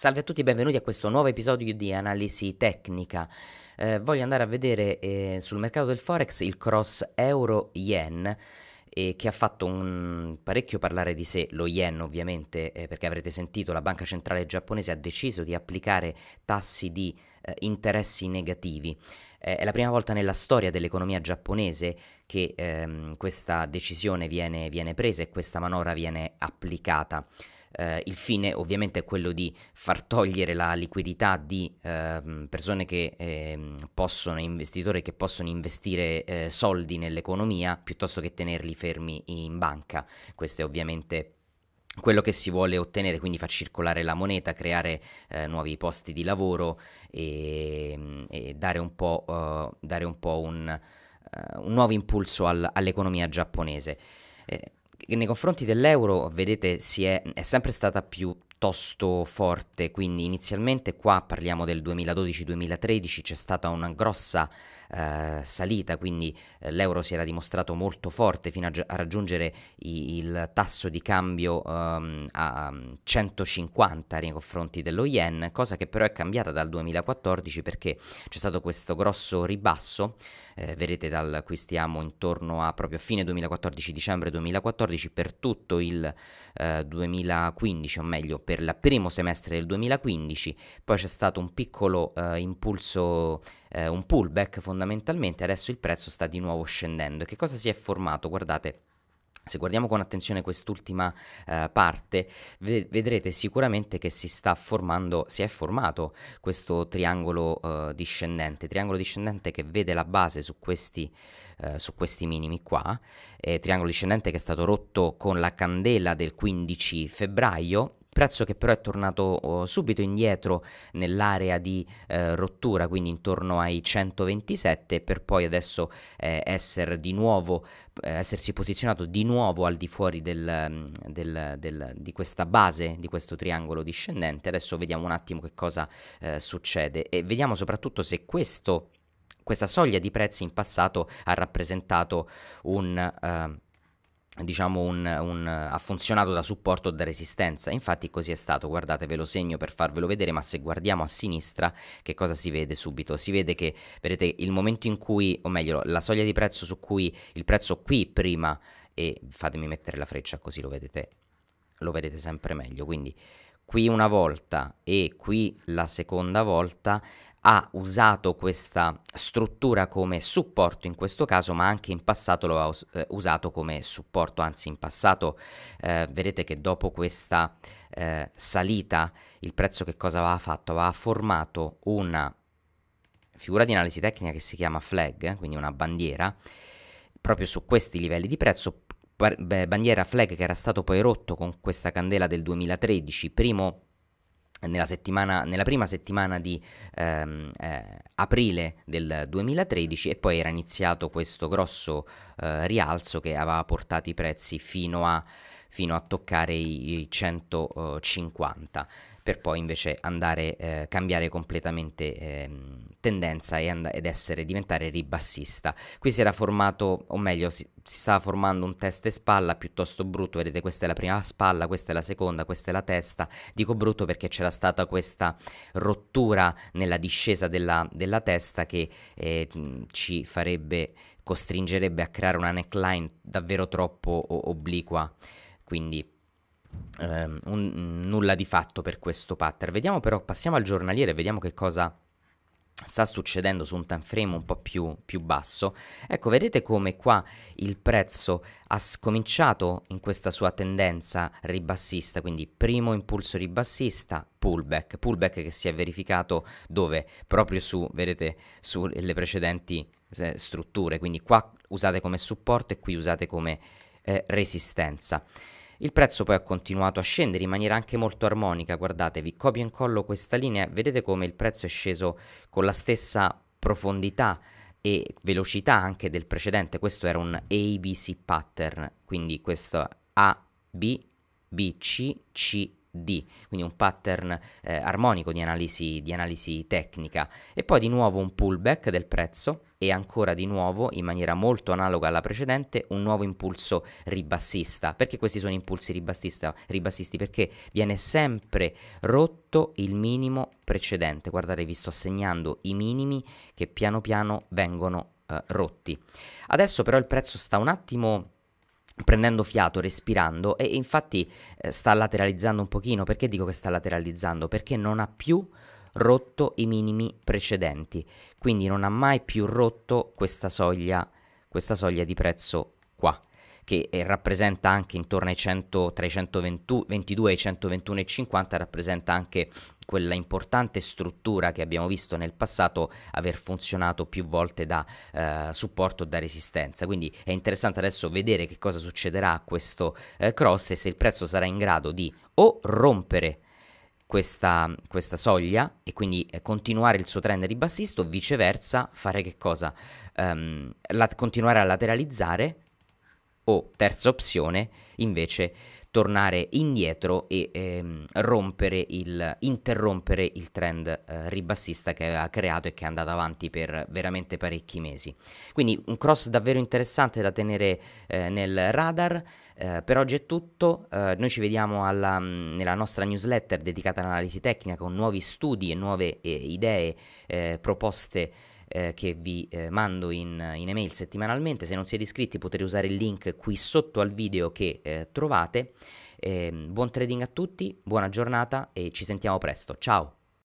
Salve a tutti, benvenuti a questo nuovo episodio di Analisi Tecnica. Eh, voglio andare a vedere eh, sul mercato del Forex il cross euro-yen eh, che ha fatto un, parecchio parlare di sé, lo yen ovviamente, eh, perché avrete sentito la banca centrale giapponese ha deciso di applicare tassi di eh, interessi negativi. Eh, è la prima volta nella storia dell'economia giapponese che ehm, questa decisione viene, viene presa e questa manovra viene applicata eh, il fine ovviamente è quello di far togliere la liquidità di eh, persone che eh, possono, investitori che possono investire eh, soldi nell'economia piuttosto che tenerli fermi in banca. Questo è ovviamente quello che si vuole ottenere, quindi far circolare la moneta, creare eh, nuovi posti di lavoro e, e dare un po', uh, dare un, po un, uh, un, nuovo impulso al, all'economia giapponese. Eh, nei confronti dell'euro, vedete, è, è, sempre stata più piuttosto forte, quindi inizialmente qua parliamo del 2012-2013 c'è stata una grossa eh, salita, quindi eh, l'euro si era dimostrato molto forte fino a, gi- a raggiungere i- il tasso di cambio um, a 150 nei confronti dello yen, cosa che però è cambiata dal 2014 perché c'è stato questo grosso ribasso, eh, vedete dal qui stiamo intorno a proprio fine 2014, dicembre 2014 per tutto il 2015 eh, o meglio per il primo semestre del 2015, poi c'è stato un piccolo eh, impulso, eh, un pullback fondamentalmente, adesso il prezzo sta di nuovo scendendo. Che cosa si è formato? Guardate, se guardiamo con attenzione quest'ultima eh, parte, ved- vedrete sicuramente che si sta formando, si è formato questo triangolo eh, discendente, triangolo discendente che vede la base su questi, eh, su questi minimi qua, triangolo discendente che è stato rotto con la candela del 15 febbraio prezzo che però è tornato oh, subito indietro nell'area di eh, rottura, quindi intorno ai 127 per poi adesso eh, essere di nuovo eh, essersi posizionato di nuovo al di fuori del, mm, del, del, di questa base, di questo triangolo discendente. Adesso vediamo un attimo che cosa eh, succede e vediamo soprattutto se questo, questa soglia di prezzi in passato ha rappresentato un... Eh, diciamo un, un, ha funzionato da supporto o da resistenza infatti così è stato guardate ve lo segno per farvelo vedere ma se guardiamo a sinistra che cosa si vede subito si vede che vedete il momento in cui o meglio la soglia di prezzo su cui il prezzo qui prima e fatemi mettere la freccia così lo vedete lo vedete sempre meglio quindi qui una volta e qui la seconda volta, ha usato questa struttura come supporto in questo caso, ma anche in passato lo ha eh, usato come supporto, anzi in passato eh, vedete che dopo questa eh, salita il prezzo che cosa aveva fatto? Aveva formato una figura di analisi tecnica che si chiama flag, quindi una bandiera, proprio su questi livelli di prezzo bandiera flag che era stato poi rotto con questa candela del 2013, primo nella, settimana, nella prima settimana di ehm, eh, aprile del 2013 e poi era iniziato questo grosso eh, rialzo che aveva portato i prezzi fino a, fino a toccare i 150 per poi invece andare eh, cambiare completamente eh, tendenza and- ed essere, diventare ribassista. Qui si era formato, o meglio, si, si stava formando un testa e spalla piuttosto brutto. Vedete, questa è la prima spalla, questa è la seconda, questa è la testa. Dico brutto perché c'era stata questa rottura nella discesa della, della testa che eh, ci farebbe costringerebbe a creare una neckline davvero troppo obliqua. Quindi Um, un, nulla di fatto per questo pattern. Vediamo però, passiamo al giornaliere, e vediamo che cosa sta succedendo su un time frame un po' più, più basso. Ecco, vedete come qua il prezzo ha cominciato in questa sua tendenza ribassista, quindi primo impulso ribassista, pullback, pullback che si è verificato dove? Proprio su, vedete, sulle precedenti eh, strutture, quindi qua usate come supporto e qui usate come eh, resistenza. Il prezzo poi ha continuato a scendere in maniera anche molto armonica, guardatevi, copio e incollo questa linea, vedete come il prezzo è sceso con la stessa profondità e velocità anche del precedente, questo era un ABC pattern, quindi questo A, B, B, C, C, D, quindi un pattern eh, armonico di analisi, di analisi tecnica e poi di nuovo un pullback del prezzo e ancora di nuovo in maniera molto analoga alla precedente un nuovo impulso ribassista perché questi sono impulsi ribassisti perché viene sempre rotto il minimo precedente guardate vi sto segnando i minimi che piano piano vengono eh, rotti adesso però il prezzo sta un attimo prendendo fiato, respirando e infatti eh, sta lateralizzando un pochino. Perché dico che sta lateralizzando? Perché non ha più rotto i minimi precedenti, quindi non ha mai più rotto questa soglia, questa soglia di prezzo qua che eh, rappresenta anche intorno ai 100, tra i 122 e i 121,50 rappresenta anche quella importante struttura che abbiamo visto nel passato aver funzionato più volte da eh, supporto o da resistenza. Quindi è interessante adesso vedere che cosa succederà a questo eh, cross e se il prezzo sarà in grado di o rompere questa, questa, soglia e quindi eh, continuare il suo trend ribassista o viceversa fare che cosa? Um, la, continuare a lateralizzare o terza opzione invece tornare indietro e ehm, rompere il, interrompere il trend eh, ribassista che aveva creato e che è andato avanti per veramente parecchi mesi. Quindi un cross davvero interessante da tenere eh, nel radar. Eh, per oggi è tutto, eh, noi ci vediamo alla, mm, nella nostra newsletter dedicata all'analisi tecnica con nuovi studi e nuove eh, idee eh, proposte eh, che vi eh, mando in, in, email settimanalmente. Se non siete iscritti potete usare il link qui sotto al video che eh, trovate. Ehm, buon trading a tutti, buona giornata e ci sentiamo presto. Ciao!